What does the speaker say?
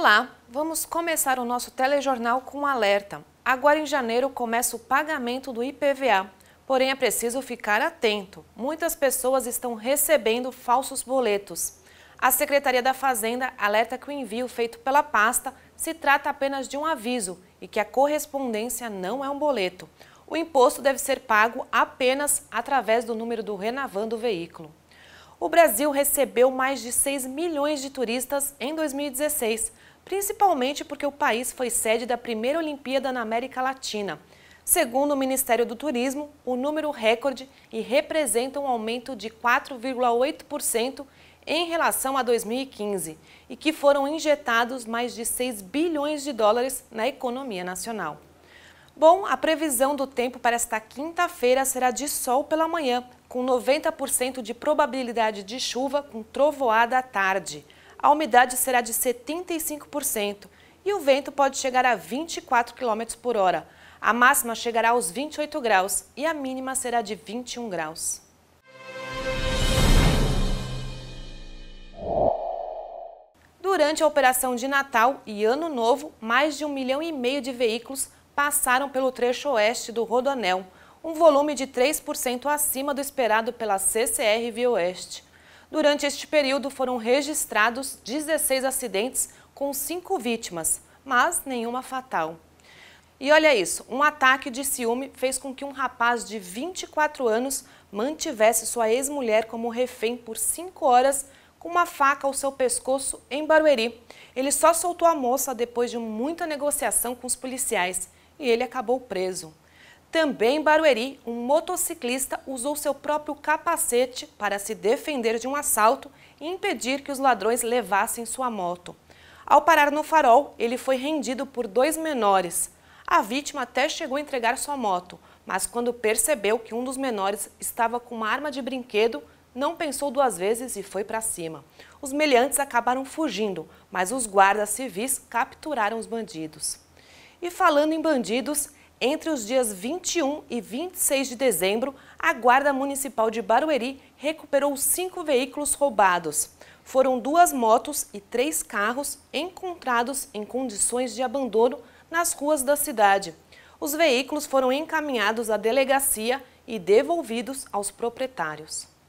Olá, vamos começar o nosso telejornal com um alerta. Agora em janeiro começa o pagamento do IPVA, porém é preciso ficar atento. Muitas pessoas estão recebendo falsos boletos. A Secretaria da Fazenda alerta que o envio feito pela pasta se trata apenas de um aviso e que a correspondência não é um boleto. O imposto deve ser pago apenas através do número do Renavan do veículo o Brasil recebeu mais de 6 milhões de turistas em 2016, principalmente porque o país foi sede da primeira Olimpíada na América Latina. Segundo o Ministério do Turismo, o número recorde e representa um aumento de 4,8% em relação a 2015 e que foram injetados mais de 6 bilhões de dólares na economia nacional. Bom, a previsão do tempo para esta quinta-feira será de sol pela manhã, com 90% de probabilidade de chuva com trovoada à tarde a umidade será de 75% e o vento pode chegar a 24 km por hora. A máxima chegará aos 28 graus e a mínima será de 21 graus. Durante a operação de Natal e Ano Novo, mais de um milhão e meio de veículos passaram pelo trecho oeste do Rodoanel, um volume de 3% acima do esperado pela CCR Via Oeste. Durante este período foram registrados 16 acidentes com 5 vítimas, mas nenhuma fatal. E olha isso, um ataque de ciúme fez com que um rapaz de 24 anos mantivesse sua ex-mulher como refém por 5 horas com uma faca ao seu pescoço em Barueri. Ele só soltou a moça depois de muita negociação com os policiais e ele acabou preso. Também em Barueri, um motociclista usou seu próprio capacete para se defender de um assalto e impedir que os ladrões levassem sua moto. Ao parar no farol, ele foi rendido por dois menores. A vítima até chegou a entregar sua moto, mas quando percebeu que um dos menores estava com uma arma de brinquedo, não pensou duas vezes e foi para cima. Os meliantes acabaram fugindo, mas os guardas civis capturaram os bandidos. E falando em bandidos, entre os dias 21 e 26 de dezembro, a Guarda Municipal de Barueri recuperou cinco veículos roubados. Foram duas motos e três carros encontrados em condições de abandono nas ruas da cidade. Os veículos foram encaminhados à delegacia e devolvidos aos proprietários.